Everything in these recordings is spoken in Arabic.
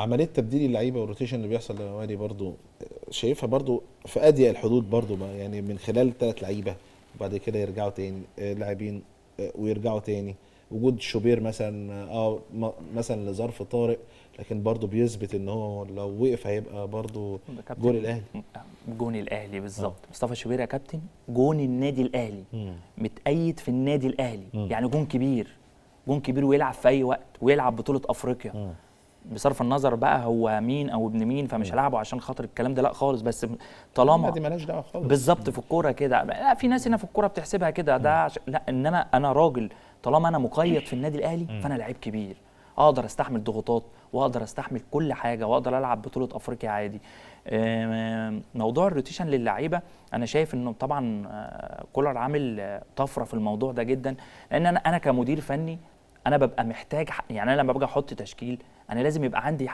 عمليه تبديل اللعيبه والروتيشن اللي بيحصل لوادي برضو شايفها برضو في اضيق الحدود برضو بقى يعني من خلال ثلاث لعيبه وبعد كده يرجعوا تاني آه، لاعبين آه، ويرجعوا تاني وجود شوبير مثلا اه مثلا لظرف طارئ لكن برضه بيثبت ان هو لو وقف هيبقى برضه جون الاهلي جون الاهلي بالظبط آه. مصطفى شوبير يا كابتن جون النادي الاهلي م. متأيد في النادي الاهلي م. يعني جون كبير جون كبير ويلعب في اي وقت ويلعب بطوله افريقيا م. بصرف النظر بقى هو مين او ابن مين فمش هلعبه عشان خاطر الكلام ده لا خالص بس طالما دي مالهاش دعوه خالص بالظبط في الكوره كده لا في ناس هنا في الكوره بتحسبها كده ده عش... لا انما انا راجل طالما انا مقيد في النادي الاهلي فانا لعيب كبير اقدر استحمل ضغوطات واقدر استحمل كل حاجه واقدر العب بطوله افريقيا عادي موضوع الروتيشن للعيبه انا شايف انه طبعا آه، كولر عامل آه، طفره في الموضوع ده جدا لان انا انا كمدير فني انا ببقى محتاج يعني انا لما باجي احط تشكيل انا لازم يبقى عندي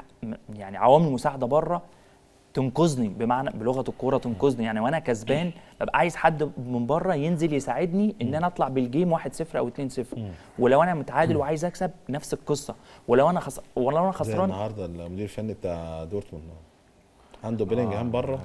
يعني عوامل مساعده بره تنقذني بمعنى بلغه الكوره تنقذني يعني وانا كسبان ببقى عايز حد من بره ينزل يساعدني ان انا اطلع بالجيم 1-0 او 2-0 ولو انا متعادل وعايز اكسب نفس القصه ولو انا خس... ولو انا خسران النهارده المدير الفني بتاع دورتموند عنده بيلينجهام آه، بره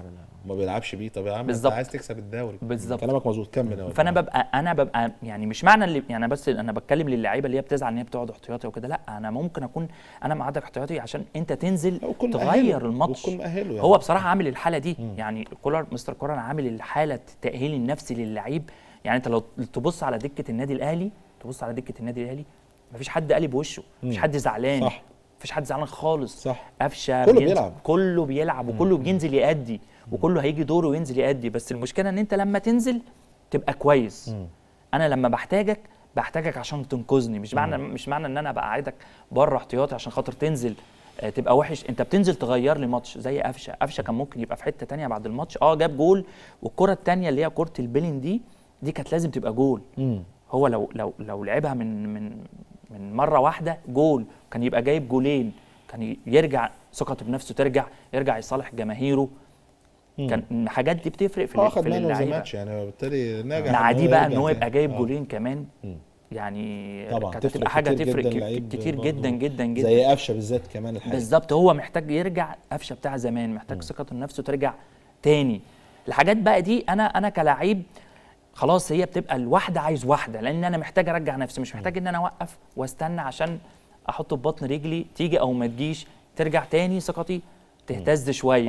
ما بيلعبش بيه طب يا عم انت عايز تكسب الدوري بالظبط كلامك مظبوط كمل يا فانا ببقى انا ببقى يعني مش معنى اللي يعني انا بس انا بتكلم للعيبه اللي هي بتزعل ان هي بتقعد احتياطي وكده لا انا ممكن اكون انا معادك احتياطي عشان انت تنزل تغير الماتش يعني. هو بصراحه عامل الحاله دي م. يعني كولر مستر كولر عامل الحاله التاهيل النفسي للعيب يعني انت لو تبص على دكه النادي الاهلي تبص على دكه النادي الاهلي مفيش حد قالب وشه مفيش حد زعلان صح. مفيش حد زعلان خالص صح قفشه كله بيلعب كله بيلعب وكله بينزل يأدي وكله هيجي دوره وينزل يأدي بس المشكله ان انت لما تنزل تبقى كويس مم. انا لما بحتاجك بحتاجك عشان تنقذني مش معنى مم. مش معنى ان انا بقعدك بره احتياطي عشان خاطر تنزل آه، تبقى وحش انت بتنزل تغير لي ماتش زي قفشه قفشه كان ممكن يبقى في حته تانية بعد الماتش اه جاب جول والكره الثانيه اللي هي كره البلين دي دي كانت لازم تبقى جول مم. هو لو لو لو لعبها من من مره واحده جول كان يبقى جايب جولين كان يرجع ثقته بنفسه ترجع يرجع يصالح جماهيره كان الحاجات دي بتفرق في اه منه ذا ماتش يعني وبالتالي نجح نعديه بقى ان هو يبقى جايب آه. جولين كمان يعني طبعا كانت تبقى حاجه تفرق جداً كتير جدا جدا جدا زي قفشه بالذات كمان الحقيقه بالظبط هو محتاج يرجع قفشه بتاع زمان محتاج ثقته بنفسه ترجع تاني الحاجات بقى دي انا انا كلاعب خلاص هي بتبقى الواحده عايز واحده لان انا محتاج ارجع نفسي مش محتاج ان انا اوقف واستنى عشان احط في بطن رجلي تيجي او ما تجيش ترجع تاني ثقتي تهتز شويه